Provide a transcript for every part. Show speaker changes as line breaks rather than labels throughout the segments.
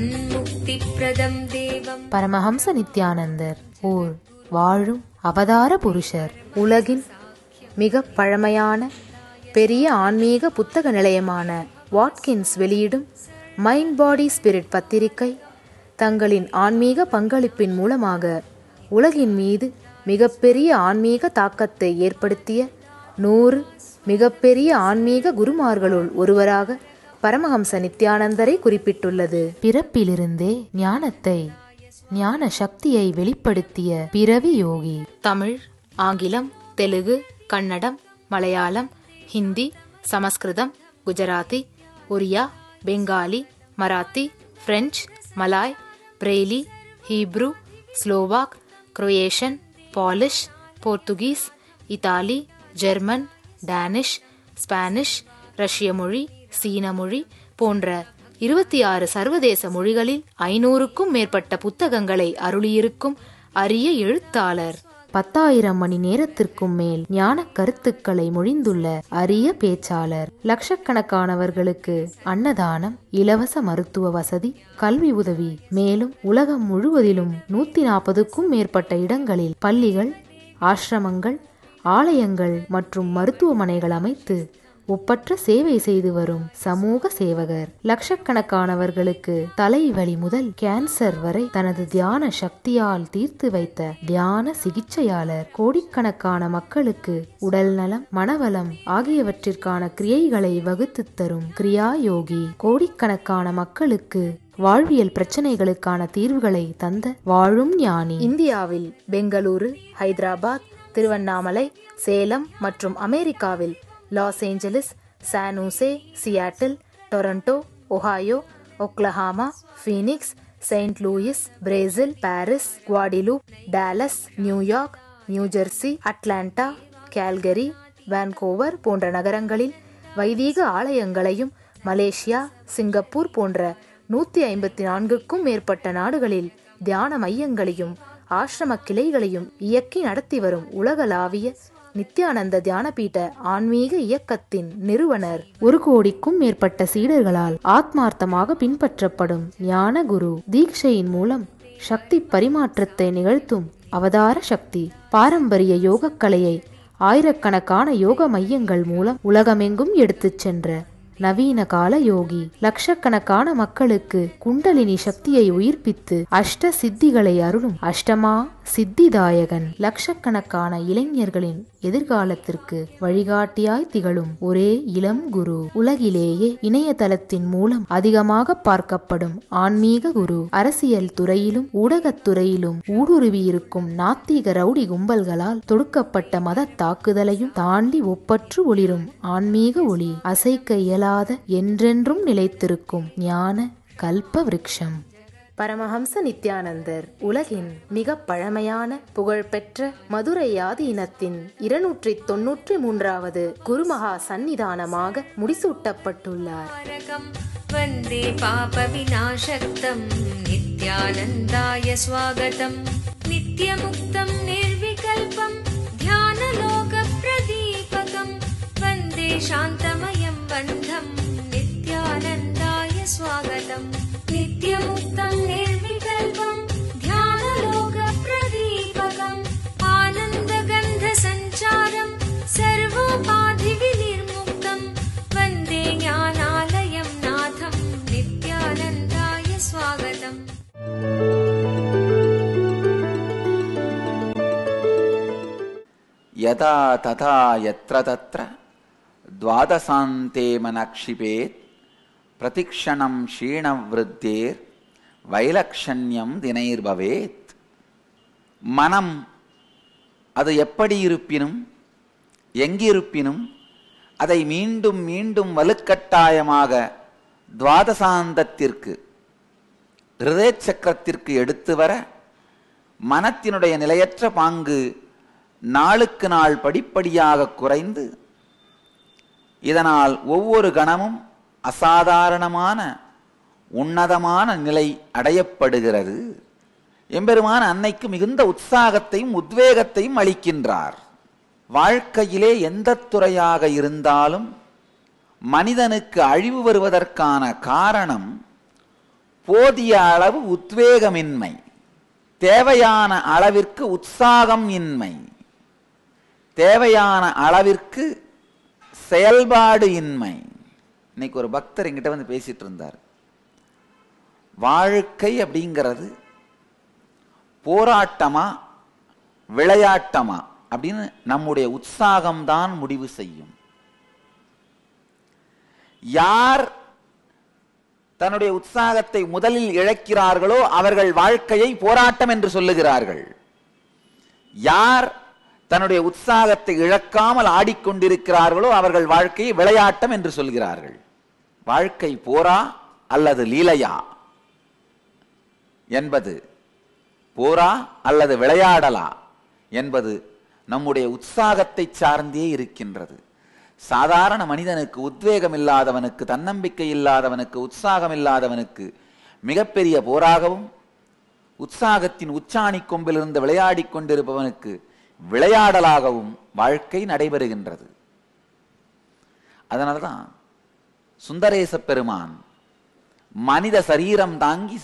சண்முக்தி தேவம் பரமஹம்ச நித்யானந்தர் ஓர் வாழும் அவதார புருஷர் உலகின் மிக பழமையான பெரிய ஆன்மீக புத்தக நிலையமான வாட்கின்ஸ் வெளியிடும் மைண்ட் பாடி ஸ்பிரிட் பத்திரிகை தங்களின் ஆன்மீக பங்களிப்பின் மூலமாக உலகின் மீது மிகப்பெரிய ஆன்மீக தாக்கத்தை ஏற்படுத்திய நூறு மிகப்பெரிய ஆன்மீக குருமார்களுள் ஒருவராக பரமஹம்ச நித்யானந்தரை குறிப்பிட்டுள்ளது பிறப்பிலிருந்தே ஞானத்தை ஞான சக்தியை வெளிப்படுத்திய பிறவி யோகி தமிழ் ஆங்கிலம் தெலுங்கு கன்னடம் மலையாளம் ஹிந்தி சமஸ்கிருதம் Gujarati Oriya Bengali Marathi French Malay Braille Hebrew Slovak Croatian Polish Portuguese Italy German Danish Spanish ரஷ்ய மொழி சீன மொழி போன்ற இருபத்தி ஆறு சர்வதேச மொழிகளில் ஐநூறுக்கும் மேற்பட்ட புத்தகங்களை அருளியிருக்கும் அரிய எழுத்தாளர் பத்தாயிரம் மணி நேரத்திற்கும் மேல் ஞான கருத்துக்களை மொழிந்துள்ள அரிய பேச்சாளர் லட்சக்கணக்கானவர்களுக்கு அன்னதானம் இலவச மருத்துவ வசதி கல்வி உதவி மேலும் உலகம் முழுவதிலும் நூத்தி நாற்பதுக்கும் மேற்பட்ட இடங்களில் பள்ளிகள் ஆசிரமங்கள் ஆலயங்கள் மற்றும் மருத்துவமனைகள் அமைத்து ஒப்பற்ற சேவை செய்து வரும் சமூக சேவகர் லட்சக்கணக்கானவர்களுக்கு தலைவலி முதல் கேன்சர் வரை தனது தியான சக்தியால் தீர்த்து வைத்த தியான சிகிச்சையாளர் கோடிக்கணக்கான மக்களுக்கு உடல் நலம் மனவளம் ஆகியவற்றிற்கான கிரியைகளை வகுத்து தரும் கிரியா யோகி கோடிக்கணக்கான மக்களுக்கு வாழ்வியல் பிரச்சனைகளுக்கான தீர்வுகளை தந்த வாழும் ஞானி இந்தியாவில் பெங்களூரு ஹைதராபாத் திருவண்ணாமலை சேலம் மற்றும் அமெரிக்காவில் Los Angeles San Jose Seattle Toronto Ohio Oklahoma Phoenix Saint Louis Brazil Paris Guadeloupe Dallas New York New Jersey Atlanta Calgary Vancouver போன்ற நகரங்களில் வைதீக ஆலயங்களையும் மலேசியா சிங்கப்பூர் போன்ற நூற்றி ஐம்பத்தி நான்குக்கும் மேற்பட்ட நாடுகளில் தியான மையங்களையும் ஆசிரம கிளைகளையும் இயக்கி நடத்தி வரும் உலகளாவிய நித்யானந்த தியானபீட ஆன்மீக இயக்கத்தின் நிறுவனர் ஒரு கோடிக்கும் மேற்பட்ட சீடர்களால் ஆத்மார்த்தமாக பின்பற்றப்படும் ஞான குரு தீட்சையின் மூலம் சக்தி பரிமாற்றத்தை நிகழ்த்தும் அவதார சக்தி பாரம்பரிய யோகக்கலையை ஆயிரக்கணக்கான யோக மையங்கள் மூலம் உலகமெங்கும் எடுத்துச் சென்ற நவீன கால யோகி லட்சக்கணக்கான மக்களுக்கு குண்டலினி சக்தியை உயிர்ப்பித்து அஷ்ட சித்திகளை அருளும் அஷ்டமா சித்திதாயகன் லட்சக்கணக்கான இளைஞர்களின் எதிர்காலத்திற்கு வழிகாட்டியாய் திகழும் ஒரே இளம் குரு உலகிலேயே இணையதளத்தின் மூலம் அதிகமாக பார்க்கப்படும் ஆன்மீக குரு அரசியல் துறையிலும் ஊடகத்துறையிலும் ஊடுருவியிருக்கும் நாத்திக ரவுடி கும்பல்களால் தொடுக்கப்பட்ட மத தாக்குதலையும் தாண்டி ஒப்பற்று ஒளிரும் ஆன்மீக ஒளி அசைக்க இயலாத என்றென்றும் நிலைத்திருக்கும் ஞான கல்ப விருட்சம் பரமஹம்ச நித்யானந்தர் உலகின் மிக பழமையான புகழ்பெற்ற மதுரையாதி இனத்தின் இருநூற்றி தொன்னூற்றி மூன்றாவது குருமகா சந்நிதானமாக முடிசூட்டப்பட்டுள்ளார் வந்தே பாப நித்யானந்தாய ஸ்வாகதம் நித்யமுக்த
யதா ததா எத்திர தத்திர துவாதசாந்தே மனக்ஷிபேத் பிரதிக்ஷணம் க்ஷீணவிருத்தேர் வைலக்ஷண்யம் தினைர்பவேத் மனம் அது எப்படி இருப்பினும் எங்கிருப்பினும் அதை மீண்டும் மீண்டும் வலுக்கட்டாயமாக துவாதசாந்தத்திற்கு ஹிருதய சக்கரத்திற்கு எடுத்து வர மனத்தினுடைய நிலையற்ற பாங்கு நாளுக்கு நாள் படிப்படியாக குறைந்து இதனால் ஒவ்வொரு கணமும் அசாதாரணமான உன்னதமான நிலை அடையப்படுகிறது எம்பெருமான அன்னைக்கு மிகுந்த உற்சாகத்தையும் உத்வேகத்தையும் அளிக்கின்றார் வாழ்க்கையிலே எந்த துறையாக இருந்தாலும் மனிதனுக்கு அழிவு வருவதற்கான காரணம் போதிய அளவு உத்வேகமின்மை தேவையான அளவிற்கு உற்சாகம் இன்மை தேவையான அளவிற்கு செயல்பாடு இன்மை இன்னைக்கு ஒரு பக்தர் எங்கிட்ட வந்து பேசிட்டு இருந்தார் வாழ்க்கை அப்படிங்கிறது போராட்டமா விளையாட்டமா அப்படின்னு நம்முடைய உற்சாகம்தான் முடிவு செய்யும் யார் தன்னுடைய உற்சாகத்தை முதலில் இழக்கிறார்களோ அவர்கள் வாழ்க்கையை போராட்டம் என்று சொல்லுகிறார்கள் யார் தன்னுடைய உற்சாகத்தை இழக்காமல் ஆடிக்கொண்டிருக்கிறார்களோ அவர்கள் வாழ்க்கையை விளையாட்டம் என்று சொல்கிறார்கள் வாழ்க்கை போரா அல்லது லீலையா என்பது போரா அல்லது விளையாடலா என்பது நம்முடைய உற்சாகத்தை சார்ந்தே இருக்கின்றது சாதாரண மனிதனுக்கு உத்வேகம் இல்லாதவனுக்கு தன்னம்பிக்கை இல்லாதவனுக்கு உற்சாகம் இல்லாதவனுக்கு மிகப்பெரிய போராகவும் உற்சாகத்தின் உச்சாணி கொம்பிலிருந்து விளையாடி கொண்டிருப்பவனுக்கு விளையாடலாகவும் வாழ்க்கை நடைபெறுகின்றது அதனால தான் சுந்தரேச பெருமான் மனித சரீரம் தாங்கி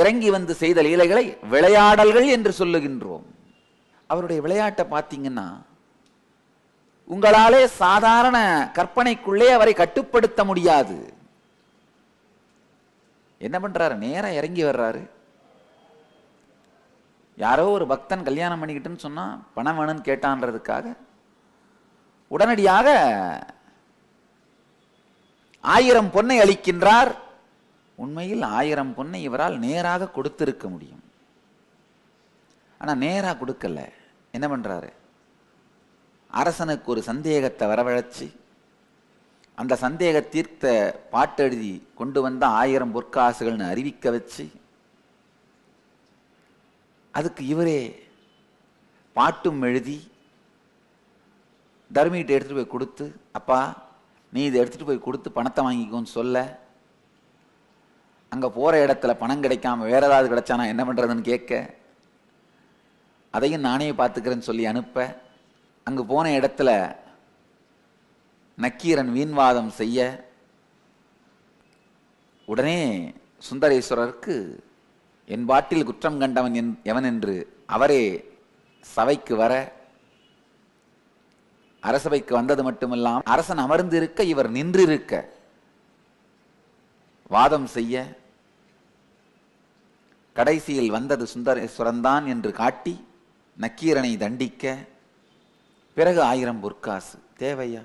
இறங்கி வந்து செய்த லீலைகளை விளையாடல்கள் என்று சொல்லுகின்றோம் அவருடைய விளையாட்டை பார்த்தீங்கன்னா உங்களாலே சாதாரண கற்பனைக்குள்ளே அவரை கட்டுப்படுத்த முடியாது என்ன பண்றாரு நேரம் இறங்கி வர்றாரு யாரோ ஒரு பக்தன் கல்யாணம் பண்ணிக்கிட்டுன்னு சொன்னால் பணம் வேணும்னு கேட்டான்றதுக்காக உடனடியாக ஆயிரம் பொன்னை அளிக்கின்றார் உண்மையில் ஆயிரம் பொன்னை இவரால் நேராக கொடுத்திருக்க முடியும் ஆனால் நேராக கொடுக்கல என்ன பண்ணுறாரு அரசனுக்கு ஒரு சந்தேகத்தை வரவழைச்சி அந்த சந்தேக தீர்த்த பாட்டெழுதி கொண்டு வந்த ஆயிரம் பொற்காசுகள்னு அறிவிக்க வச்சு அதுக்கு இவரே பாட்டும் எழுதி தர்மிகிட்ட எடுத்துகிட்டு போய் கொடுத்து அப்பா நீ இதை எடுத்துகிட்டு போய் கொடுத்து பணத்தை வாங்கிக்கோன்னு சொல்ல அங்கே போகிற இடத்துல பணம் கிடைக்காம வேற ஏதாவது கிடைச்சானா என்ன பண்ணுறதுன்னு கேட்க அதையும் நானே பார்த்துக்கிறேன்னு சொல்லி அனுப்ப அங்கே போன இடத்துல நக்கீரன் வீண்வாதம் செய்ய உடனே சுந்தரேஸ்வரருக்கு என் பாட்டில் குற்றம் கண்டவன் என் எவன் என்று அவரே சபைக்கு வர அரசபைக்கு வந்தது மட்டுமல்லாம் அரசன் அமர்ந்திருக்க இவர் நின்றிருக்க வாதம் செய்ய கடைசியில் வந்தது தான் என்று காட்டி நக்கீரனை தண்டிக்க பிறகு ஆயிரம் பொற்காசு தேவையா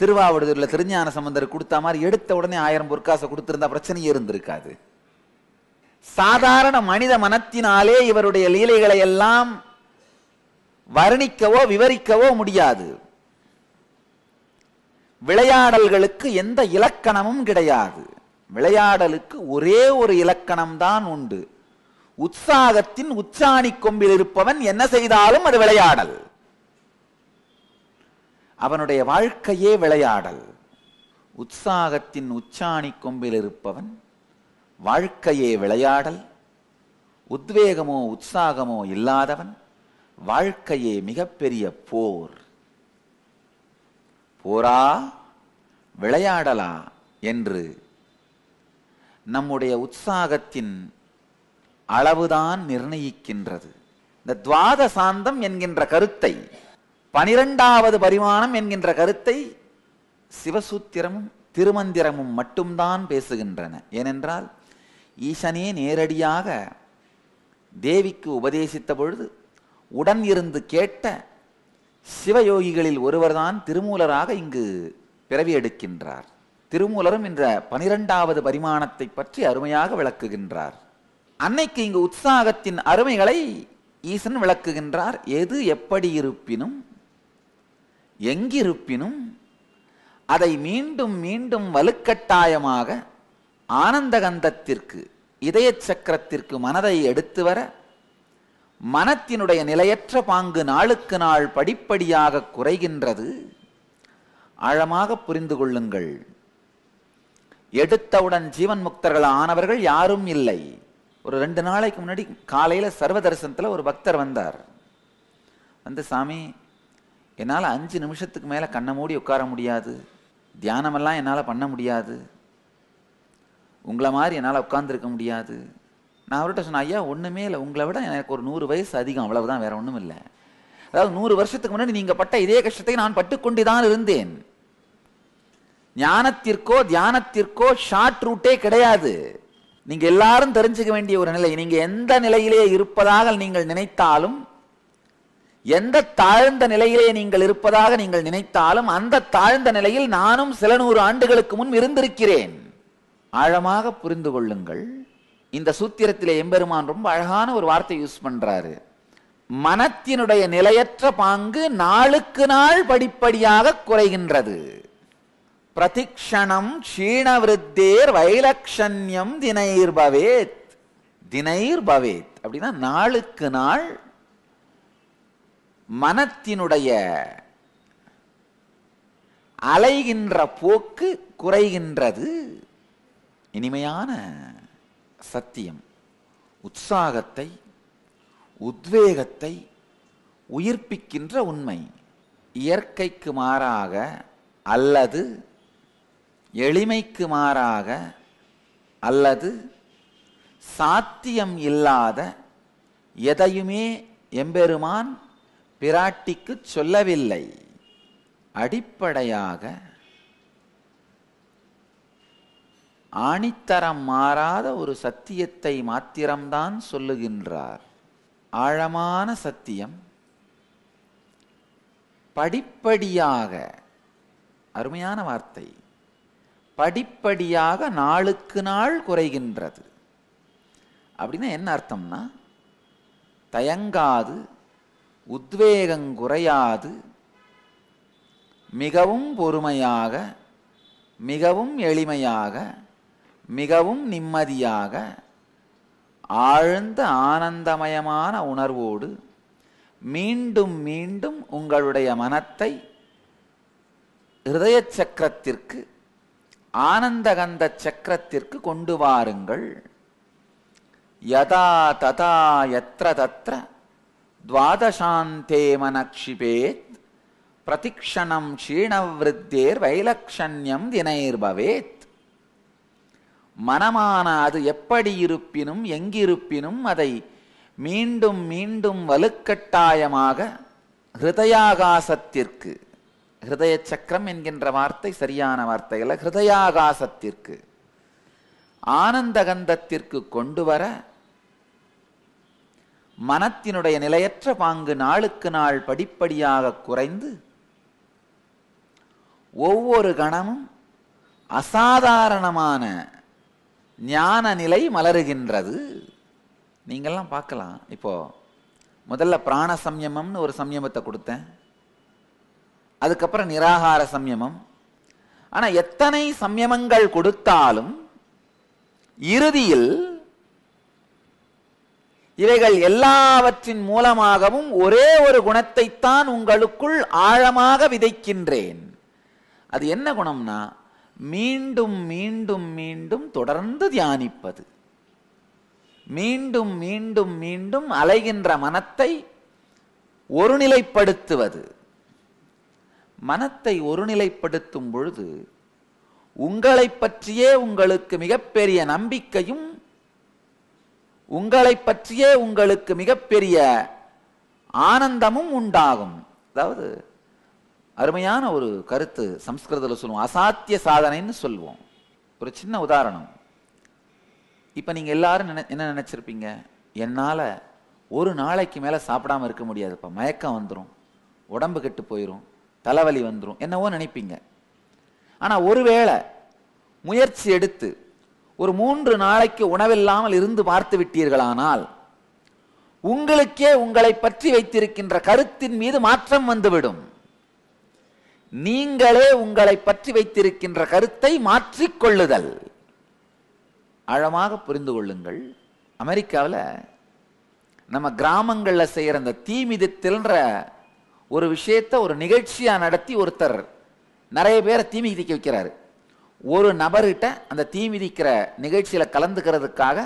திருவாவூரில் திருஞான சம்பந்தர் கொடுத்த மாதிரி எடுத்த உடனே ஆயிரம் பொற்காசை கொடுத்துருந்தா பிரச்சனையே இருந்திருக்காது சாதாரண மனித மனத்தினாலே இவருடைய லீலைகளை எல்லாம் வர்ணிக்கவோ விவரிக்கவோ முடியாது விளையாடல்களுக்கு எந்த இலக்கணமும் கிடையாது விளையாடலுக்கு ஒரே ஒரு இலக்கணம்தான் உண்டு உற்சாகத்தின் உச்சாணி கொம்பில் இருப்பவன் என்ன செய்தாலும் அது விளையாடல் அவனுடைய வாழ்க்கையே விளையாடல் உற்சாகத்தின் உச்சாணி கொம்பில் இருப்பவன் வாழ்க்கையே விளையாடல் உத்வேகமோ உற்சாகமோ இல்லாதவன் வாழ்க்கையே மிகப்பெரிய போர் போரா விளையாடலா என்று நம்முடைய உற்சாகத்தின் அளவுதான் நிர்ணயிக்கின்றது இந்த துவாத சாந்தம் என்கின்ற கருத்தை பனிரெண்டாவது பரிமாணம் என்கின்ற கருத்தை சிவசூத்திரமும் திருமந்திரமும் மட்டும்தான் பேசுகின்றன ஏனென்றால் ஈசனே நேரடியாக தேவிக்கு உபதேசித்த பொழுது உடன் இருந்து கேட்ட சிவயோகிகளில் ஒருவர்தான் திருமூலராக இங்கு பிறவி எடுக்கின்றார் திருமூலரும் என்ற பனிரெண்டாவது பரிமாணத்தை பற்றி அருமையாக விளக்குகின்றார் அன்னைக்கு இங்கு உற்சாகத்தின் அருமைகளை ஈசன் விளக்குகின்றார் எது எப்படி இருப்பினும் எங்கிருப்பினும் அதை மீண்டும் மீண்டும் வலுக்கட்டாயமாக ஆனந்தகந்தத்திற்கு இதய சக்கரத்திற்கு மனதை எடுத்து வர மனத்தினுடைய நிலையற்ற பாங்கு நாளுக்கு நாள் படிப்படியாக குறைகின்றது ஆழமாக புரிந்து கொள்ளுங்கள் எடுத்தவுடன் ஜீவன் முக்தர்கள் ஆனவர்கள் யாரும் இல்லை ஒரு ரெண்டு நாளைக்கு முன்னாடி காலையில் சர்வ தரிசனத்தில் ஒரு பக்தர் வந்தார் வந்து சாமி என்னால் அஞ்சு நிமிஷத்துக்கு மேலே கண்ணை மூடி உட்கார முடியாது தியானமெல்லாம் என்னால் பண்ண முடியாது உங்களை மாதிரி என்னால் உட்காந்துருக்க முடியாது நான் அவர்கிட்ட சொன்னேன் ஐயா ஒன்றுமே இல்லை உங்களை விட எனக்கு ஒரு நூறு வயசு அதிகம் அவ்வளவுதான் வேற ஒன்றும் இல்லை அதாவது நூறு வருஷத்துக்கு முன்னாடி நீங்கள் பட்ட இதே கஷ்டத்தை நான் பட்டுக்கொண்டு தான் இருந்தேன் ஞானத்திற்கோ தியானத்திற்கோ ஷார்ட் ரூட்டே கிடையாது நீங்க எல்லாரும் தெரிஞ்சுக்க வேண்டிய ஒரு நிலை நீங்க எந்த நிலையிலே இருப்பதாக நீங்கள் நினைத்தாலும் எந்த தாழ்ந்த நிலையிலே நீங்கள் இருப்பதாக நீங்கள் நினைத்தாலும் அந்த தாழ்ந்த நிலையில் நானும் சில நூறு ஆண்டுகளுக்கு முன் இருந்திருக்கிறேன் ஆழமாக புரிந்து கொள்ளுங்கள் இந்த சூத்திரத்தில் எம்பெருமான் ரொம்ப அழகான ஒரு வார்த்தை யூஸ் பண்றாரு மனத்தினுடைய நிலையற்ற பாங்கு நாளுக்கு நாள் படிப்படியாக குறைகின்றது பிரதிக்ஷணம் க்ஷீணவருத்தேர் வைலக்ஷண்யம் தினைர் பவேத் தினைர் பவேத் அப்படின்னா நாளுக்கு நாள் மனத்தினுடைய அலைகின்ற போக்கு குறைகின்றது இனிமையான சத்தியம் உற்சாகத்தை உத்வேகத்தை உயிர்ப்பிக்கின்ற உண்மை இயற்கைக்கு மாறாக அல்லது எளிமைக்கு மாறாக அல்லது சாத்தியம் இல்லாத எதையுமே எம்பெருமான் பிராட்டிக்கு சொல்லவில்லை அடிப்படையாக ஆணித்தரம் மாறாத ஒரு சத்தியத்தை மாத்திரம்தான் சொல்லுகின்றார் ஆழமான சத்தியம் படிப்படியாக அருமையான வார்த்தை படிப்படியாக நாளுக்கு நாள் குறைகின்றது அப்படின்னா என்ன அர்த்தம்னா தயங்காது உத்வேகம் குறையாது மிகவும் பொறுமையாக மிகவும் எளிமையாக மிகவும் நிம்மதியாக ஆழ்ந்த ஆனந்தமயமான உணர்வோடு மீண்டும் மீண்டும் உங்களுடைய மனத்தை ஹிருதய சக்கரத்திற்கு ஆனந்தகந்த சக்கரத்திற்கு கொண்டு வாருங்கள் யதா ததா எத்திர தத்திர துவாதசாந்தே மனக்ஷிபேத் பிரதிக்ஷணம் க்ஷீணவருத்தேர் வைலக்ஷண்யம் தினைர்பவேத் மனமானாது எப்படி இருப்பினும் எங்கிருப்பினும் அதை மீண்டும் மீண்டும் வலுக்கட்டாயமாக ஹிருதயாகாசத்திற்கு ஹிருதய சக்கரம் என்கின்ற வார்த்தை சரியான வார்த்தை அல்ல ஹிருதயாகாசத்திற்கு ஆனந்தகந்தத்திற்கு கொண்டு வர மனத்தினுடைய நிலையற்ற பாங்கு நாளுக்கு நாள் படிப்படியாக குறைந்து ஒவ்வொரு கணமும் அசாதாரணமான ஞான நிலை மலருகின்றது நீங்கள்லாம் பார்க்கலாம் இப்போது முதல்ல பிராண சம்யமம்னு ஒரு சம்யமத்தை கொடுத்தேன் அதுக்கப்புறம் நிராகார சம்யமம் ஆனால் எத்தனை சம்யமங்கள் கொடுத்தாலும் இறுதியில் இவைகள் எல்லாவற்றின் மூலமாகவும் ஒரே ஒரு குணத்தைத்தான் உங்களுக்குள் ஆழமாக விதைக்கின்றேன் அது என்ன குணம்னா மீண்டும் மீண்டும் மீண்டும் தொடர்ந்து தியானிப்பது மீண்டும் மீண்டும் மீண்டும் அலைகின்ற மனத்தை ஒருநிலைப்படுத்துவது மனத்தை ஒருநிலைப்படுத்தும் பொழுது உங்களை பற்றியே உங்களுக்கு மிகப்பெரிய நம்பிக்கையும் உங்களை பற்றியே உங்களுக்கு மிகப்பெரிய ஆனந்தமும் உண்டாகும் அதாவது அருமையான ஒரு கருத்து சம்ஸ்கிருதத்தில் சொல்லுவோம் அசாத்திய சாதனைன்னு சொல்லுவோம் ஒரு சின்ன உதாரணம் இப்போ நீங்கள் எல்லாரும் நினை என்ன நினச்சிருப்பீங்க என்னால் ஒரு நாளைக்கு மேலே சாப்பிடாமல் இருக்க முடியாது இப்போ மயக்கம் வந்துடும் உடம்பு கெட்டு போயிடும் தலைவலி வந்துடும் என்னவோ நினைப்பீங்க ஆனால் ஒருவேளை முயற்சி எடுத்து ஒரு மூன்று நாளைக்கு உணவில்லாமல் இருந்து பார்த்து விட்டீர்களானால் உங்களுக்கே உங்களை பற்றி வைத்திருக்கின்ற கருத்தின் மீது மாற்றம் வந்துவிடும் நீங்களே உங்களை பற்றி வைத்திருக்கின்ற கருத்தை மாற்றிக்கொள்ளுதல் ஆழமாக புரிந்து கொள்ளுங்கள் அமெரிக்காவில் நம்ம கிராமங்களில் செய்கிற அந்த தீ மிதித்தல்ன்ற ஒரு விஷயத்தை ஒரு நிகழ்ச்சியாக நடத்தி ஒருத்தர் நிறைய பேரை தீ மிதிக்க வைக்கிறாரு ஒரு நபர்கிட்ட அந்த தீ மிதிக்கிற நிகழ்ச்சியில் கலந்துக்கிறதுக்காக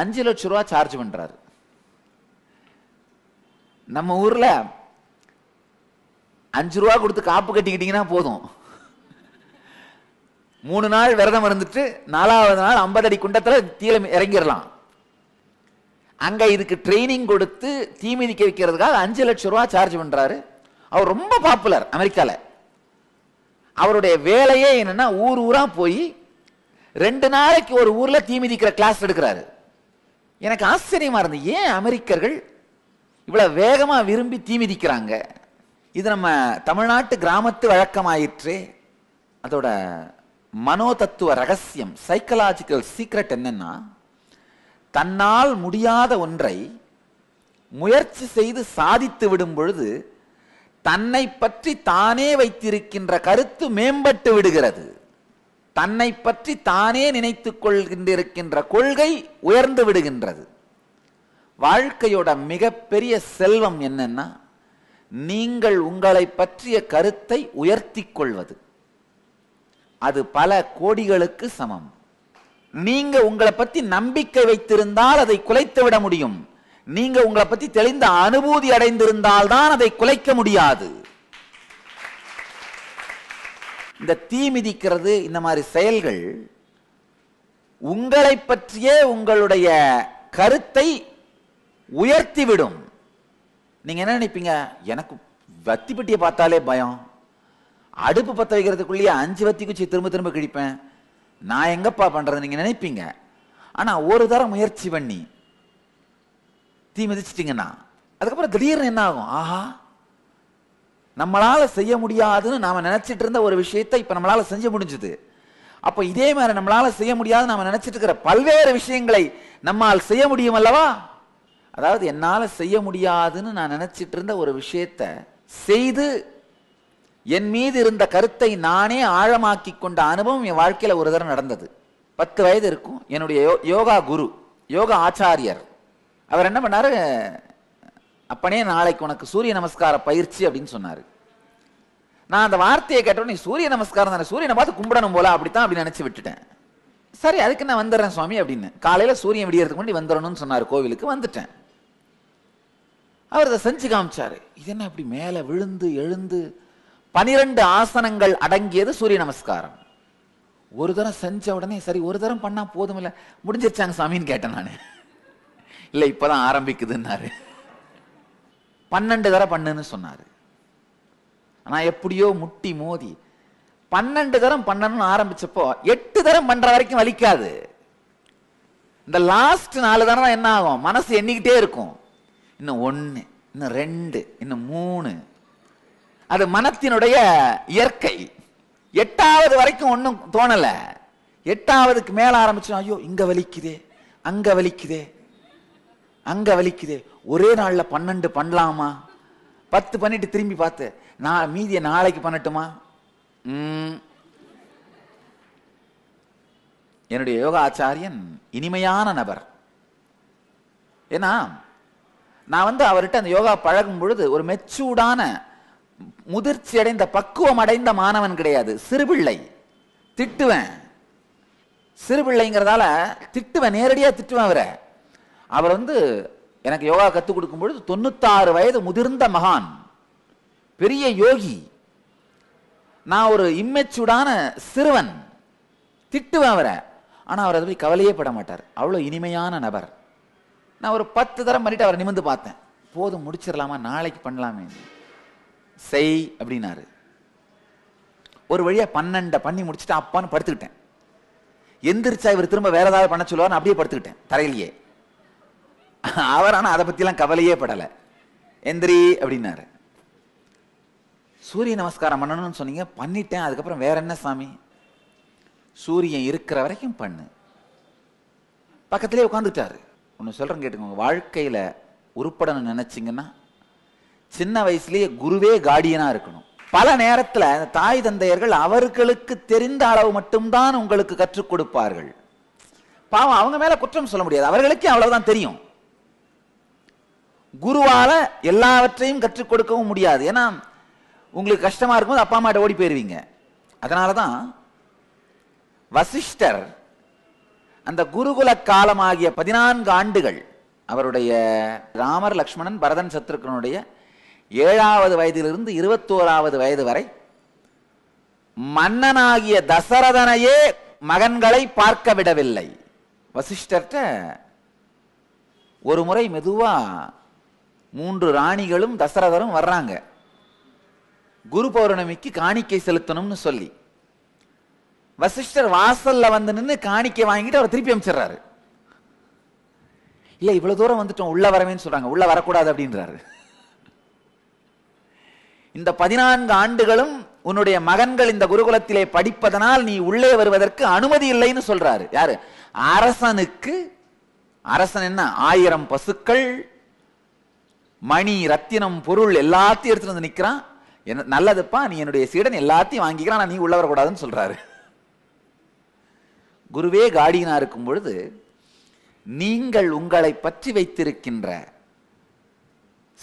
அஞ்சு லட்ச ரூபா சார்ஜ் பண்ணுறாரு நம்ம ஊரில் அஞ்சு ரூபா கொடுத்து காப்பு கட்டிக்கிட்டீங்கன்னா போதும் மூணு நாள் விரதம் இருந்துட்டு நாலாவது நாள் ஐம்பதடி குண்டத்தில் தீல இறங்கிடலாம் அங்கே இதுக்கு ட்ரைனிங் கொடுத்து தீமிதிக்க வைக்கிறதுக்காக அஞ்சு லட்சம் ரூபா சார்ஜ் பண்ணுறாரு அவர் ரொம்ப பாப்புலர் அமெரிக்காவில் அவருடைய வேலையே என்னென்னா ஊர் ஊராக போய் ரெண்டு நாளைக்கு ஒரு ஊரில் தீமிதிக்கிற கிளாஸ் எடுக்கிறாரு எனக்கு ஆச்சரியமாக இருந்தது ஏன் அமெரிக்கர்கள் இவ்வளோ வேகமாக விரும்பி தீ மிதிக்கிறாங்க இது நம்ம தமிழ்நாட்டு கிராமத்து வழக்கமாயிற்று அதோட மனோதத்துவ ரகசியம் சைக்கலாஜிக்கல் சீக்ரெட் என்னன்னா தன்னால் முடியாத ஒன்றை முயற்சி செய்து சாதித்து விடும் பொழுது தன்னை பற்றி தானே வைத்திருக்கின்ற கருத்து மேம்பட்டு விடுகிறது தன்னை பற்றி தானே நினைத்துக் கொள்கின்றிருக்கின்ற கொள்கை உயர்ந்து விடுகின்றது வாழ்க்கையோட மிகப்பெரிய செல்வம் என்னன்னா நீங்கள் உங்களை பற்றிய கருத்தை உயர்த்தி கொள்வது அது பல கோடிகளுக்கு சமம் நீங்க உங்களை பத்தி நம்பிக்கை வைத்திருந்தால் அதை குலைத்து விட முடியும் நீங்க உங்களை பத்தி தெளிந்த அனுபூதி அடைந்திருந்தால் தான் அதை குலைக்க முடியாது இந்த தீ மிதிக்கிறது இந்த மாதிரி செயல்கள் உங்களை பற்றியே உங்களுடைய கருத்தை உயர்த்திவிடும் நீங்கள் என்ன நினைப்பீங்க எனக்கு வத்தி பெட்டியை பார்த்தாலே பயம் அடுப்பு பற்ற வைக்கிறதுக்குள்ளேயே அஞ்சு வத்தி குச்சி திரும்ப திரும்ப கிழிப்பேன் நான் எங்கப்பா பண்றது நீங்கள் நினைப்பீங்க ஆனால் ஒரு தரம் முயற்சி பண்ணி தீ மிதிச்சிட்டிங்கன்னா அதுக்கப்புறம் திடீர்னு என்ன ஆகும் ஆஹா நம்மளால் செய்ய முடியாதுன்னு நாம நினச்சிட்டு இருந்த ஒரு விஷயத்தை இப்போ நம்மளால் செஞ்சு முடிஞ்சுது அப்போ இதே மாதிரி நம்மளால் செய்ய முடியாதுன்னு நாம நினச்சிட்டு இருக்கிற பல்வேறு விஷயங்களை நம்மால் செய்ய முடியும் அல்லவா அதாவது என்னால் செய்ய முடியாதுன்னு நான் நினச்சிட்டு இருந்த ஒரு விஷயத்த செய்து என் மீது இருந்த கருத்தை நானே ஆழமாக்கி கொண்ட அனுபவம் என் வாழ்க்கையில் ஒரு தரம் நடந்தது பத்து வயது இருக்கும் என்னுடைய யோ யோகா குரு யோகா ஆச்சாரியர் அவர் என்ன பண்ணார் அப்பனே நாளைக்கு உனக்கு சூரிய நமஸ்கார பயிற்சி அப்படின்னு சொன்னார் நான் அந்த வார்த்தையை கேட்டோம் நீ சூரிய நமஸ்காரம் தானே சூரியனை பார்த்து கும்பிடணும் போல அப்படித்தான் அப்படின்னு நினச்சி விட்டுட்டேன் சரி அதுக்கு நான் வந்துடுறேன் சுவாமி அப்படின்னு காலையில் சூரியன் விடியறதுக்கு முன்னாடி வந்துடணும்னு சொன்னார் கோவிலுக்கு வந்துட்டேன் அவர் இதை செஞ்சு காமிச்சாரு இது என்ன அப்படி மேலே விழுந்து எழுந்து பனிரெண்டு ஆசனங்கள் அடங்கியது சூரிய நமஸ்காரம் ஒரு தரம் செஞ்ச உடனே சரி ஒரு தரம் பண்ணா போதும் முடிஞ்சிருச்சாங்க சாமின்னு கேட்டேன் நான் இல்லை இப்போதான் ஆரம்பிக்குதுன்னாரு பன்னெண்டு தரம் பண்ணுன்னு சொன்னார் ஆனால் எப்படியோ முட்டி மோதி பன்னெண்டு தரம் பண்ணணும்னு ஆரம்பிச்சப்போ எட்டு தரம் பண்ற வரைக்கும் வலிக்காது இந்த லாஸ்ட் நாலு தரம் என்ன ஆகும் மனசு எண்ணிக்கிட்டே இருக்கும் இன்னும் ஒன்று இன்னும் ரெண்டு இன்னும் மூணு அது மனத்தினுடைய இயற்கை எட்டாவது வரைக்கும் ஒன்றும் தோணலை எட்டாவதுக்கு மேலே ஆரம்பிச்சோம் ஐயோ இங்கே வலிக்குதே அங்கே வலிக்குதே அங்கே வலிக்குதே ஒரே நாளில் பன்னெண்டு பண்ணலாமா பத்து பண்ணிட்டு திரும்பி பார்த்து நான் மீதியை நாளைக்கு பண்ணட்டுமா என்னுடைய யோகா ஆச்சாரியன் இனிமையான நபர் ஏன்னா நான் வந்து அவர்கிட்ட அந்த யோகா பழகும் பொழுது ஒரு மெச்சூடான முதிர்ச்சி அடைந்த பக்குவம் அடைந்த மாணவன் கிடையாது சிறுபிள்ளை திட்டுவேன் சிறுபிள்ளைங்கிறதால திட்டுவேன் நேரடியாக திட்டுவேன் அவரை அவர் வந்து எனக்கு யோகா கற்றுக் கொடுக்கும் பொழுது தொண்ணூத்தாறு வயது முதிர்ந்த மகான் பெரிய யோகி நான் ஒரு இம்மெச்சூடான சிறுவன் திட்டுவேன் அவரை ஆனால் அவர் அதை போய் கவலையே பட மாட்டார் அவ்வளோ இனிமையான நபர் நான் ஒரு பத்து தரம் பண்ணிட்டு அவரை நிமிந்து பார்த்தேன் போதும் முடிச்சிடலாமா நாளைக்கு பண்ணலாமே செய் அப்படின்னாரு ஒரு வழியாக பன்னெண்டை பண்ணி முடிச்சுட்டு அப்பான்னு படுத்துக்கிட்டேன் எந்திரிச்சா இவர் திரும்ப வேற ஏதாவது பண்ண சொல்லுவார்னு அப்படியே படுத்துக்கிட்டேன் தரையிலேயே அவர் ஆனால் அதை பற்றிலாம் கவலையே படலை எந்திரி அப்படின்னாரு சூரிய நமஸ்காரம் பண்ணணும்னு சொன்னீங்க பண்ணிட்டேன் அதுக்கப்புறம் வேற என்ன சாமி சூரியன் இருக்கிற வரைக்கும் பண்ணு பக்கத்திலே உட்காந்துட்டாரு ஒன்று சொல்கிறேன் கேட்டுக்கோங்க வாழ்க்கையில் உருப்படணும் நினச்சிங்கன்னா சின்ன வயசுலேயே குருவே கார்டியனாக இருக்கணும் பல நேரத்தில் தாய் தந்தையர்கள் அவர்களுக்கு தெரிந்த அளவு மட்டும்தான் உங்களுக்கு கற்றுக் கொடுப்பார்கள் பாவம் அவங்க மேலே குற்றம் சொல்ல முடியாது அவர்களுக்கே அவ்வளவுதான் தெரியும் குருவால் எல்லாவற்றையும் கற்றுக் கொடுக்கவும் முடியாது ஏன்னா உங்களுக்கு கஷ்டமாக இருக்கும்போது அப்பா அம்மாட்ட ஓடி போயிடுவீங்க அதனால தான் வசிஷ்டர் அந்த குருகுல காலமாகிய பதினான்கு ஆண்டுகள் அவருடைய ராமர் லக்ஷ்மணன் பரதன் சத்ருக்கனுடைய ஏழாவது வயதிலிருந்து இருபத்தோராவது வயது வரை மன்னனாகிய தசரதனையே மகன்களை பார்க்க விடவில்லை வசிஷ்டர்கிட்ட ஒரு முறை மெதுவா மூன்று ராணிகளும் தசரதரும் வர்றாங்க குரு பௌர்ணமிக்கு காணிக்கை செலுத்தணும்னு சொல்லி வசிஷ்டர் வாசல்ல வந்து நின்று காணிக்க வாங்கிட்டு அவர் திருப்பி அமைச்சிடுறாரு இல்ல இவ்வளவு தூரம் வந்துட்டோம் உள்ள வரவேன்னு சொல்றாங்க உள்ள வரக்கூடாது அப்படின்றாரு இந்த பதினான்கு ஆண்டுகளும் உன்னுடைய மகன்கள் இந்த குருகுலத்திலே படிப்பதனால் நீ உள்ளே வருவதற்கு அனுமதி இல்லைன்னு சொல்றாரு யாரு அரசனுக்கு அரசன் என்ன ஆயிரம் பசுக்கள் மணி ரத்தினம் பொருள் எல்லாத்தையும் எடுத்துட்டு வந்து நிக்கிறான் நல்லதுப்பா நீ என்னுடைய சீடன் எல்லாத்தையும் வாங்கிக்கிறான் நீ உள்ள வரக்கூடாதுன்னு சொல்றாரு குருவே காடியனாக இருக்கும் பொழுது நீங்கள் உங்களை பற்றி வைத்திருக்கின்ற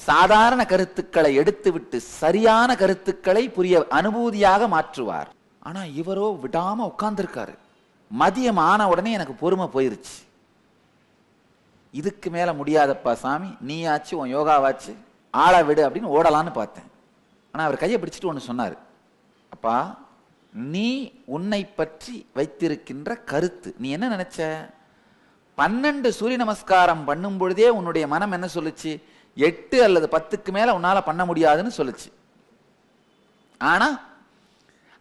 சாதாரண கருத்துக்களை எடுத்துவிட்டு சரியான கருத்துக்களை புரிய அனுபூதியாக மாற்றுவார் ஆனால் இவரோ விடாமல் உட்கார்ந்துருக்காரு மதியம் ஆன உடனே எனக்கு பொறுமை போயிருச்சு இதுக்கு மேலே முடியாதப்பா சாமி நீயாச்சு உன் யோகாவாச்சு ஆளா விடு அப்படின்னு ஓடலான்னு பார்த்தேன் ஆனால் அவர் கையை பிடிச்சிட்டு ஒன்று சொன்னார் அப்பா நீ உன்னை பற்றி வைத்திருக்கின்ற கருத்து நீ என்ன நினைச்ச பன்னெண்டு சூரிய நமஸ்காரம் பண்ணும் பொழுதே உன்னுடைய மனம் என்ன சொல்லுச்சு எட்டு அல்லது பத்துக்கு மேல உன்னால பண்ண முடியாதுன்னு சொல்லுச்சு ஆனா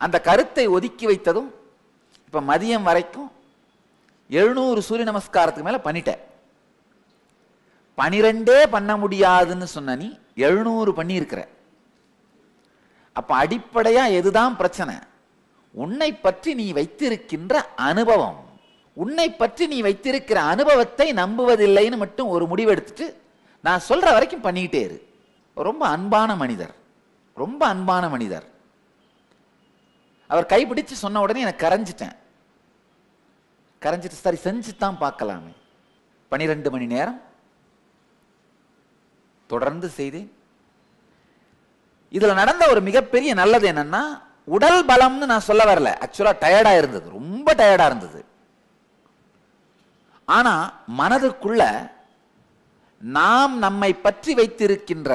அந்த கருத்தை ஒதுக்கி வைத்ததும் இப்ப மதியம் வரைக்கும் எழுநூறு சூரிய நமஸ்காரத்துக்கு மேல பண்ணிட்ட பனிரெண்டே பண்ண முடியாதுன்னு சொன்ன நீ எழுநூறு பண்ணியிருக்கிற அப்ப அடிப்படையா எதுதான் பிரச்சனை உன்னை பற்றி நீ வைத்திருக்கின்ற அனுபவம் உன்னை பற்றி நீ வைத்திருக்கிற அனுபவத்தை நம்புவதில்லைன்னு மட்டும் ஒரு முடிவெடுத்துட்டு நான் சொல்கிற வரைக்கும் பண்ணிக்கிட்டே இரு ரொம்ப அன்பான மனிதர் ரொம்ப அன்பான மனிதர் அவர் கைப்பிடிச்சு சொன்ன உடனே எனக்கு கரைஞ்சிட்டேன் கரைஞ்சிட்டு சரி செஞ்சு தான் பார்க்கலாமே பனிரெண்டு மணி நேரம் தொடர்ந்து செய்தேன் இதில் நடந்த ஒரு மிகப்பெரிய நல்லது என்னன்னா உடல் பலம்னு நான் சொல்ல வரல ஆக்சுவலா டயர்டாக இருந்தது ரொம்ப டயர்டாக இருந்தது ஆனால் மனதுக்குள்ள நாம் நம்மை பற்றி வைத்திருக்கின்ற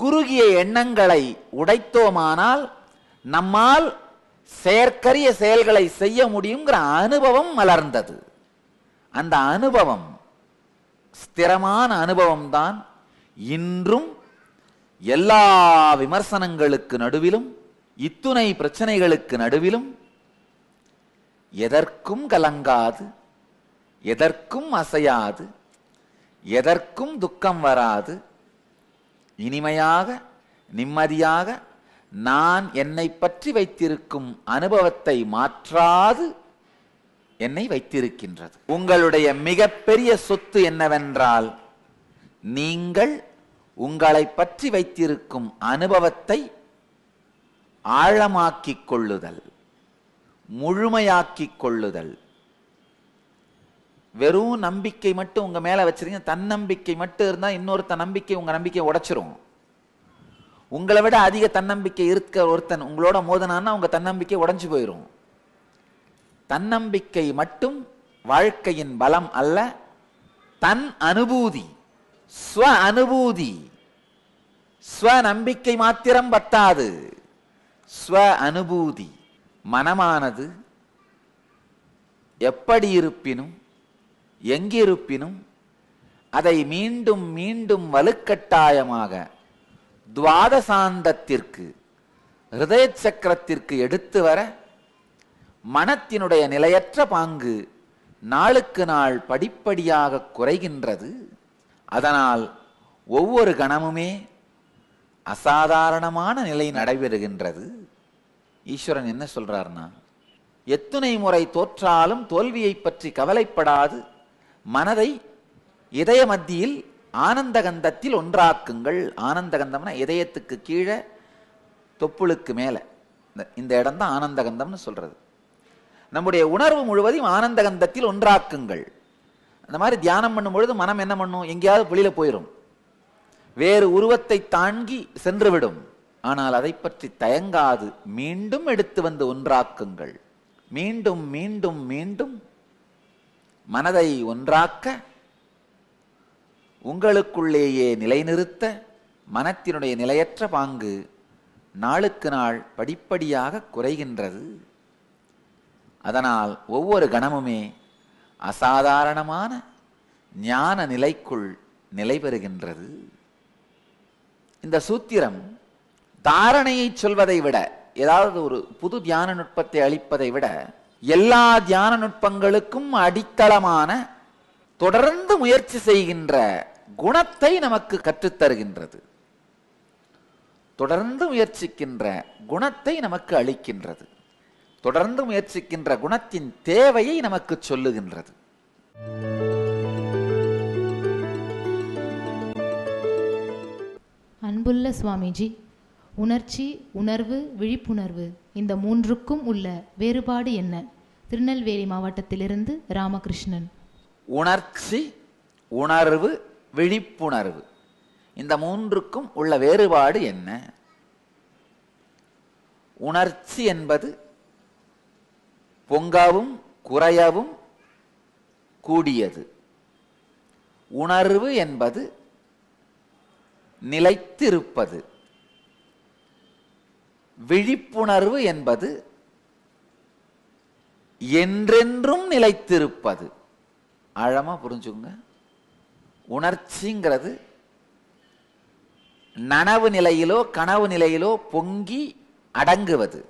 குறுகிய எண்ணங்களை உடைத்தோமானால் நம்மால் செயற்கரிய செயல்களை செய்ய முடியுங்கிற அனுபவம் மலர்ந்தது அந்த அனுபவம் ஸ்திரமான அனுபவம் தான் இன்றும் எல்லா விமர்சனங்களுக்கு நடுவிலும் இத்துணை பிரச்சனைகளுக்கு நடுவிலும் எதற்கும் கலங்காது எதற்கும் அசையாது எதற்கும் துக்கம் வராது இனிமையாக நிம்மதியாக நான் என்னை பற்றி வைத்திருக்கும் அனுபவத்தை மாற்றாது என்னை வைத்திருக்கின்றது உங்களுடைய மிகப்பெரிய சொத்து என்னவென்றால் நீங்கள் உங்களை பற்றி வைத்திருக்கும் அனுபவத்தை ஆழமாக்கிக் கொள்ளுதல் முழுமையாக்கிக் கொள்ளுதல் வெறும் நம்பிக்கை மட்டும் உங்கள் மேலே வச்சிருங்க தன்னம்பிக்கை மட்டும் இருந்தால் இன்னொருத்த நம்பிக்கை உங்கள் நம்பிக்கை உடைச்சிரும் உங்களை விட அதிக தன்னம்பிக்கை இருக்க ஒருத்தன் உங்களோட மோதனான்னா உங்கள் தன்னம்பிக்கை உடஞ்சு போயிடும் தன்னம்பிக்கை மட்டும் வாழ்க்கையின் பலம் அல்ல தன் அனுபூதி ஸ்வ அனுபூதி ஸ்வ நம்பிக்கை மாத்திரம் பத்தாது ஸ்வ அனுபூதி மனமானது எப்படி இருப்பினும் எங்கிருப்பினும் அதை மீண்டும் மீண்டும் வலுக்கட்டாயமாக துவாதசாந்தத்திற்கு ஹிருதய சக்கரத்திற்கு எடுத்து வர மனத்தினுடைய நிலையற்ற பாங்கு நாளுக்கு நாள் படிப்படியாக குறைகின்றது அதனால் ஒவ்வொரு கணமுமே அசாதாரணமான நிலை நடைபெறுகின்றது ஈஸ்வரன் என்ன சொல்றாருன்னா எத்துணை முறை தோற்றாலும் தோல்வியை பற்றி கவலைப்படாது மனதை இதய மத்தியில் ஆனந்த கந்தத்தில் ஒன்றாக்குங்கள் ஆனந்த கந்தம்னா இதயத்துக்கு கீழே தொப்புளுக்கு மேலே இந்த இடம் தான் ஆனந்த கந்தம்னு சொல்றது நம்முடைய உணர்வு முழுவதையும் ஆனந்த கந்தத்தில் ஒன்றாக்குங்கள் இந்த மாதிரி தியானம் பண்ணும் பொழுது மனம் என்ன பண்ணும் எங்கேயாவது வெளியில் போயிடும் வேறு உருவத்தை தாங்கி சென்றுவிடும் ஆனால் அதை பற்றி தயங்காது மீண்டும் எடுத்து வந்து ஒன்றாக்குங்கள் மீண்டும் மீண்டும் மீண்டும் மனதை ஒன்றாக்க உங்களுக்குள்ளேயே நிலைநிறுத்த மனத்தினுடைய நிலையற்ற பாங்கு நாளுக்கு நாள் படிப்படியாக குறைகின்றது அதனால் ஒவ்வொரு கணமுமே அசாதாரணமான ஞான நிலைக்குள் நிலை பெறுகின்றது இந்த சூத்திரம் தாரணையை சொல்வதை விட ஏதாவது ஒரு புது தியான நுட்பத்தை அளிப்பதை விட எல்லா தியான நுட்பங்களுக்கும் அடித்தளமான தொடர்ந்து முயற்சி செய்கின்ற குணத்தை நமக்கு கற்றுத்தருகின்றது தொடர்ந்து முயற்சிக்கின்ற குணத்தை நமக்கு அளிக்கின்றது தொடர்ந்து முயற்சிக்கின்ற குணத்தின் தேவையை நமக்கு சொல்லுகின்றது
அன்புள்ள சுவாமிஜி உணர்ச்சி உணர்வு விழிப்புணர்வு இந்த மூன்றுக்கும் உள்ள வேறுபாடு என்ன திருநெல்வேலி மாவட்டத்திலிருந்து ராமகிருஷ்ணன்
உணர்ச்சி உணர்வு விழிப்புணர்வு இந்த மூன்றுக்கும் உள்ள வேறுபாடு என்ன உணர்ச்சி என்பது பொங்காவும் குறையவும் கூடியது உணர்வு என்பது நிலைத்திருப்பது விழிப்புணர்வு என்பது என்றென்றும் நிலைத்திருப்பது ஆழமாக புரிஞ்சுங்க உணர்ச்சிங்கிறது நனவு நிலையிலோ கனவு நிலையிலோ பொங்கி அடங்குவது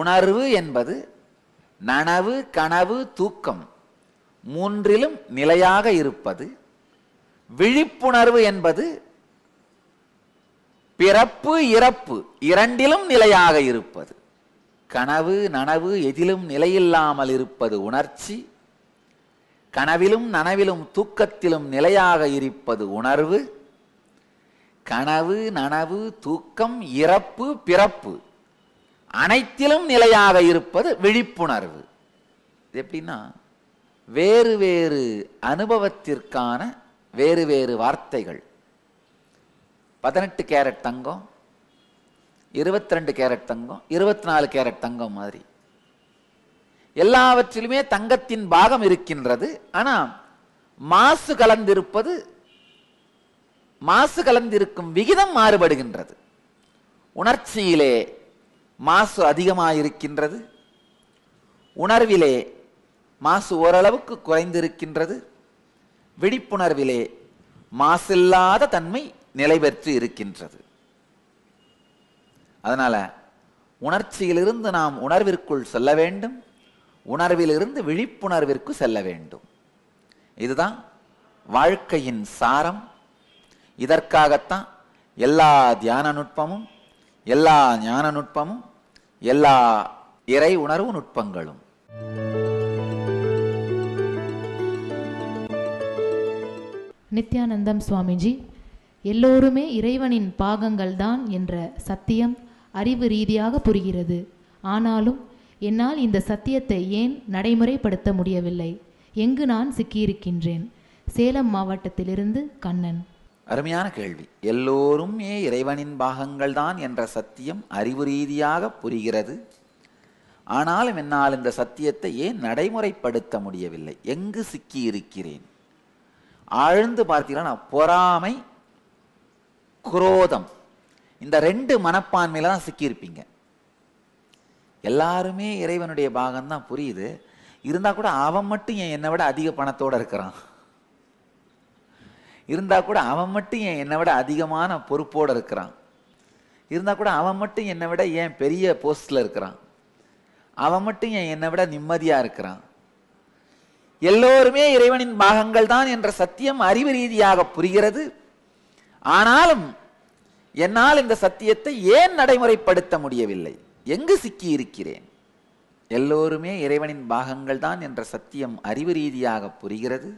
உணர்வு என்பது நனவு கனவு தூக்கம் மூன்றிலும் நிலையாக இருப்பது விழிப்புணர்வு என்பது பிறப்பு இறப்பு இரண்டிலும் நிலையாக இருப்பது கனவு நனவு எதிலும் நிலையில்லாமல் இருப்பது உணர்ச்சி கனவிலும் நனவிலும் தூக்கத்திலும் நிலையாக இருப்பது உணர்வு கனவு நனவு தூக்கம் இறப்பு பிறப்பு அனைத்திலும் நிலையாக இருப்பது விழிப்புணர்வு இது எப்படின்னா வேறு வேறு அனுபவத்திற்கான வேறு வேறு வார்த்தைகள் பதினெட்டு கேரட் தங்கம் இருபத்தி ரெண்டு கேரட் தங்கம் இருபத்தி நாலு கேரட் தங்கம் மாதிரி எல்லாவற்றிலுமே தங்கத்தின் பாகம் இருக்கின்றது ஆனால் மாசு கலந்திருப்பது மாசு கலந்திருக்கும் விகிதம் மாறுபடுகின்றது உணர்ச்சியிலே மாசு அதிகமாயிருக்கின்றது உணர்விலே மாசு ஓரளவுக்கு குறைந்திருக்கின்றது விழிப்புணர்விலே மாசில்லாத தன்மை நிலை பெற்று இருக்கின்றது அதனால உணர்ச்சியிலிருந்து நாம் உணர்விற்குள் செல்ல வேண்டும் உணர்விலிருந்து விழிப்புணர்விற்கு செல்ல வேண்டும் இதுதான் வாழ்க்கையின் சாரம் இதற்காகத்தான் எல்லா தியான நுட்பமும் எல்லா ஞான நுட்பமும் எல்லா இறை உணர்வு நுட்பங்களும்
நித்யானந்தம் சுவாமிஜி எல்லோருமே இறைவனின் பாகங்கள் தான் என்ற சத்தியம் அறிவு ரீதியாக புரிகிறது ஆனாலும் என்னால் இந்த சத்தியத்தை ஏன் நடைமுறைப்படுத்த முடியவில்லை எங்கு நான் சிக்கியிருக்கின்றேன் சேலம் மாவட்டத்திலிருந்து கண்ணன்
அருமையான கேள்வி எல்லோரும் ஏ இறைவனின் பாகங்கள் தான் என்ற சத்தியம் அறிவு ரீதியாக புரிகிறது ஆனாலும் என்னால் இந்த சத்தியத்தை ஏன் நடைமுறைப்படுத்த முடியவில்லை எங்கு சிக்கி இருக்கிறேன் ஆழ்ந்து பார்த்தீங்கன்னா பொறாமை குரோதம் இந்த ரெண்டு மனப்பான்மையில தான் சிக்கியிருப்பீங்க எல்லாருமே இறைவனுடைய பாகம்தான் புரியுது இருந்தால் கூட அவன் மட்டும் என்னை விட அதிக பணத்தோடு இருக்கிறான் இருந்தால் கூட அவன் மட்டும் ஏன் என்னை விட அதிகமான பொறுப்போடு இருக்கிறான் இருந்தால் கூட அவன் மட்டும் என்னை விட ஏன் பெரிய போஸ்டில் இருக்கிறான் அவன் மட்டும் ஏன் என்னை விட நிம்மதியாக இருக்கிறான் எல்லோருமே இறைவனின் பாகங்கள் தான் என்ற சத்தியம் அறிவு ரீதியாக புரிகிறது ஆனாலும் என்னால் இந்த சத்தியத்தை ஏன் நடைமுறைப்படுத்த முடியவில்லை எங்கு சிக்கி இருக்கிறேன் எல்லோருமே இறைவனின் பாகங்கள் தான் என்ற சத்தியம் அறிவு ரீதியாக புரிகிறது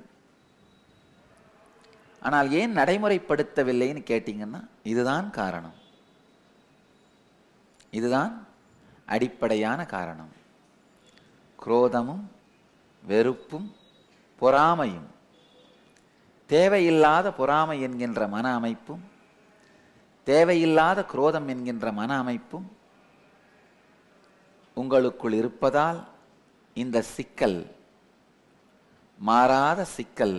ஆனால் ஏன் நடைமுறைப்படுத்தவில்லைன்னு கேட்டிங்கன்னா இதுதான் காரணம் இதுதான் அடிப்படையான காரணம் குரோதமும் வெறுப்பும் பொறாமையும் தேவையில்லாத பொறாமை என்கின்ற மன அமைப்பும் தேவையில்லாத குரோதம் என்கின்ற மன அமைப்பும் உங்களுக்குள் இருப்பதால் இந்த சிக்கல் மாறாத சிக்கல்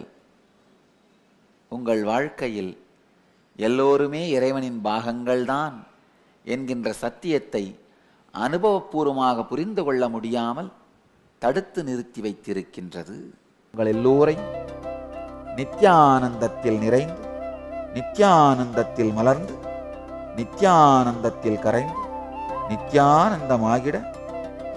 உங்கள் வாழ்க்கையில் எல்லோருமே இறைவனின் பாகங்கள்தான் என்கின்ற சத்தியத்தை அனுபவபூர்வமாக புரிந்து கொள்ள முடியாமல் தடுத்து நிறுத்தி வைத்திருக்கின்றது உங்கள் எல்லோரை நித்யானந்தத்தில் நிறைந்து நித்யானந்தத்தில் மலர்ந்து நித்யானந்தத்தில் கரைந்து நித்யானந்தமாகிட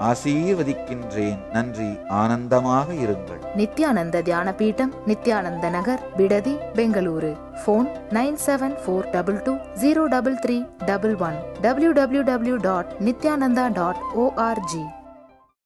ஆசீர்வதிக்கின்றேன் நன்றி ஆனந்தமாக இருங்கள்
Nithyananda Dhyana Peetam Nithyananda Nagar Bidadi Bengaluru phone nine seven four double two zero double three double one W W W dot Nithyananda dot O R G